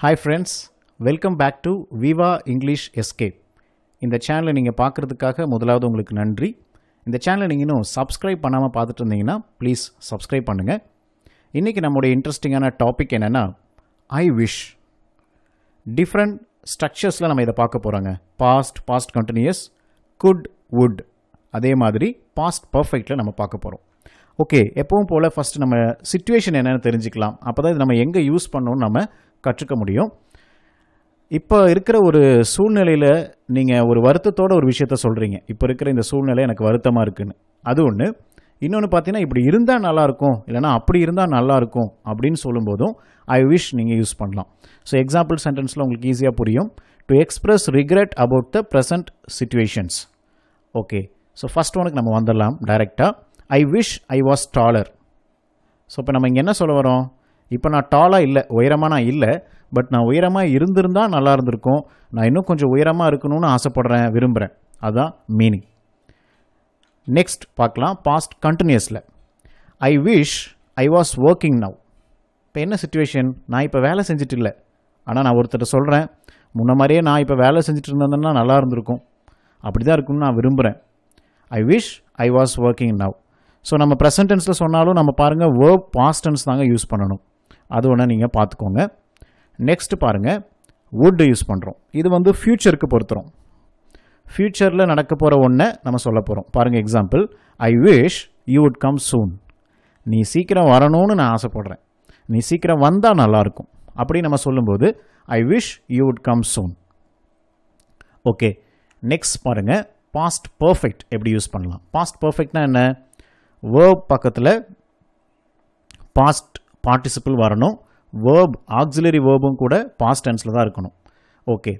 hi friends welcome back to viva English escape இந்த சேனலை நீங்கள் பார்க்குறதுக்காக முதலாவது உங்களுக்கு நன்றி இந்த சேனலை நீங்கள் இன்னும் சப்ஸ்கிரைப் பண்ணாமல் பார்த்துட்டு இருந்தீங்கன்னா ப்ளீஸ் சப்ஸ்கிரைப் பண்ணுங்கள் இன்றைக்கி நம்முடைய இன்ட்ரெஸ்டிங்கான டாபிக் என்னென்னா ஐ விஷ் டிஃப்ரெண்ட் ஸ்ட்ரக்சர்ஸில் நம்ம இதை பார்க்க போகிறோங்க past past continuous could would அதே மாதிரி பாஸ்ட் பர்ஃபெக்டில் நம்ம பார்க்க போகிறோம் ஓகே எப்பவும் போல் ஃபஸ்ட்டு நம்ம சுச்சுவேஷன் என்னென்னு தெரிஞ்சுக்கலாம் அப்போ தான் இது நம்ம எங்கே யூஸ் பண்ணோன்னு நம்ம கற்றுக்க முடியும் இப்போ இருக்கிற ஒரு சூழ்நிலையில் நீங்கள் ஒரு வருத்தத்தோட ஒரு விஷயத்த சொல்கிறீங்க இப்போ இருக்கிற இந்த சூழ்நிலை எனக்கு வருத்தமாக இருக்குன்னு அது ஒன்று இன்னொன்று பார்த்தீங்கன்னா இப்படி இருந்தால் நல்லாயிருக்கும் இல்லைனா அப்படி இருந்தால் நல்லாயிருக்கும் அப்படின்னு சொல்லும்போதும் ஐ விஷ் நீங்கள் யூஸ் பண்ணலாம் ஸோ எக்ஸாம்பிள் சென்டென்ஸில் உங்களுக்கு ஈஸியாக புரியும் to express regret about the present situations okay so first ஒனுக்கு நம்ம வந்துடலாம் டைரெக்டாக I wish I was taller so இப்போ நம்ம இங்கே என்ன சொல்ல வரோம் இப்போ நான் டாலாக இல்லை உயரமாக நான் இல்லை பட் நான் உயரமாக இருந்திருந்தால் நல்லா இருந்திருக்கும் நான் இன்னும் கொஞ்சம் உயரமாக இருக்கணும்னு ஆசைப்படுறேன் விரும்புகிறேன் அதுதான் மீனிங் நெக்ஸ்ட் பார்க்கலாம் பாஸ்ட் கண்டினியூஸில் I wish I was working now இப்போ என்ன சுச்சுவேஷன் நான் இப்போ வேலை செஞ்சுட்டு இல்லை ஆனால் நான் ஒருத்தர் சொல்கிறேன் முன்ன மாதிரியே நான் இப்போ வேலை செஞ்சுட்டு இருந்தேன்னா நல்லா இருந்திருக்கும் அப்படி தான் இருக்கும்னு நான் விரும்புகிறேன் I wish I was working now so நம்ம ப்ரெசன்டென்ஸில் சொன்னாலும் நம்ம பாருங்கள் வேர்ப் பாஸ்டன்ஸ் தாங்க யூஸ் பண்ணணும் அது ஒன்று நீங்கள் பார்த்துக்கோங்க நெக்ஸ்ட் பாருங்கள் வுட் யூஸ் பண்ணுறோம் இது வந்து ஃப்யூச்சருக்கு பொறுத்துறோம் ஃப்யூச்சரில் நடக்க போகிற ஒன்றை நம்ம சொல்ல போகிறோம் பாருங்கள் example I wish you would come soon நீ சீக்கிரம் வரணும்னு நான் ஆசைப்படுறேன் நீ சீக்கிரம் வந்தால் நல்லாயிருக்கும் அப்படி நம்ம சொல்லும்போது I wish you would come soon okay next பாருங்கள் பாஸ்ட் பர்ஃபெக்ட் எப்படி யூஸ் பண்ணலாம் பாஸ்ட் பர்ஃபெக்ட்னா என்ன வேர்ப் பக்கத்தில் பாஸ்ட் பார்ட்டிசிபிள் வரணும் வேர்ப் ஆக்சிலரி வேர்பும் கூட பாஸ்ட் டென்ஸில் தான் இருக்கணும் okay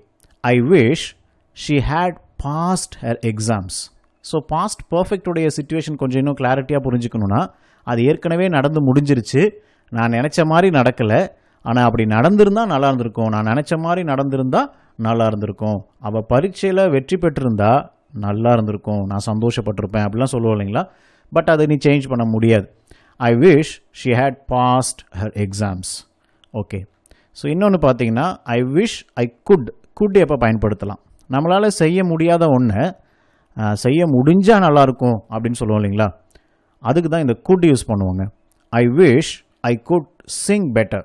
I wish she had passed her exams so past பர்ஃபெக்டுடைய சுச்சுவேஷன் கொஞ்சம் இன்னும் கிளாரிட்டியாக புரிஞ்சுக்கணுன்னா அது ஏற்கனவே நடந்து முடிஞ்சிருச்சு நான் நினச்ச மாதிரி நடக்கலை ஆனால் அப்படி நடந்திருந்தால் நல்லா இருந்திருக்கும் நான் நினச்ச மாதிரி நடந்திருந்தால் நல்லா இருந்திருக்கும் அவள் பரீட்சையில் வெற்றி பெற்றிருந்தா நல்லா இருந்திருக்கும் நான் சந்தோஷப்பட்டிருப்பேன் அப்படிலாம் சொல்லுவோம் இல்லைங்களா பட் அதை நீ சேஞ்ச் பண்ண முடியாது I wish she had passed her exams okay so இன்னொன்று பார்த்தீங்கன்னா I wish I could could எப்போ பயன்படுத்தலாம் நம்மளால் செய்ய முடியாத ஒன்று செய்ய முடிஞ்சால் நல்லாயிருக்கும் அப்படின்னு சொல்லுவோம் இல்லைங்களா அதுக்கு தான் இந்த குட் யூஸ் பண்ணுவாங்க I wish I could sing better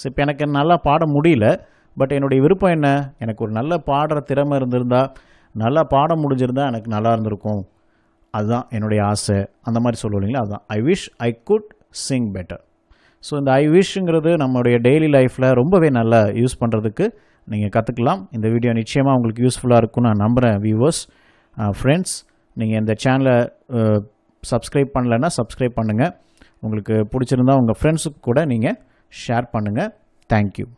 so இப்போ எனக்கு நல்லா பாட முடியல பட் என்னுடைய விருப்பம் என்ன எனக்கு ஒரு நல்ல பாடுற திறமை இருந்திருந்தால் நல்லா பாட முடிஞ்சிருந்தால் எனக்கு நல்லா இருந்திருக்கும் அதுதான் என்னுடைய ஆசை அந்த மாதிரி சொல்லுவீங்களா இல்லைங்களா அதுதான் I wish I could sing better so இந்த ஐ விஷ்ங்கிறது நம்மளுடைய டெய்லி லைஃப்பில் ரொம்பவே நல்லா யூஸ் பண்ணுறதுக்கு நீங்கள் கற்றுக்கலாம் இந்த வீடியோ நிச்சயமாக உங்களுக்கு யூஸ்ஃபுல்லாக இருக்கும்னு நான் நம்புகிறேன் வியூவர்ஸ் ஃப்ரெண்ட்ஸ் நீங்கள் இந்த சேனலை சப்ஸ்கிரைப் பண்ணலைன்னா சப்ஸ்கிரைப் பண்ணுங்கள் உங்களுக்கு பிடிச்சிருந்தால் உங்கள் ஃப்ரெண்ட்ஸுக்கு கூட நீங்கள் ஷேர் பண்ணுங்கள் தேங்க்யூ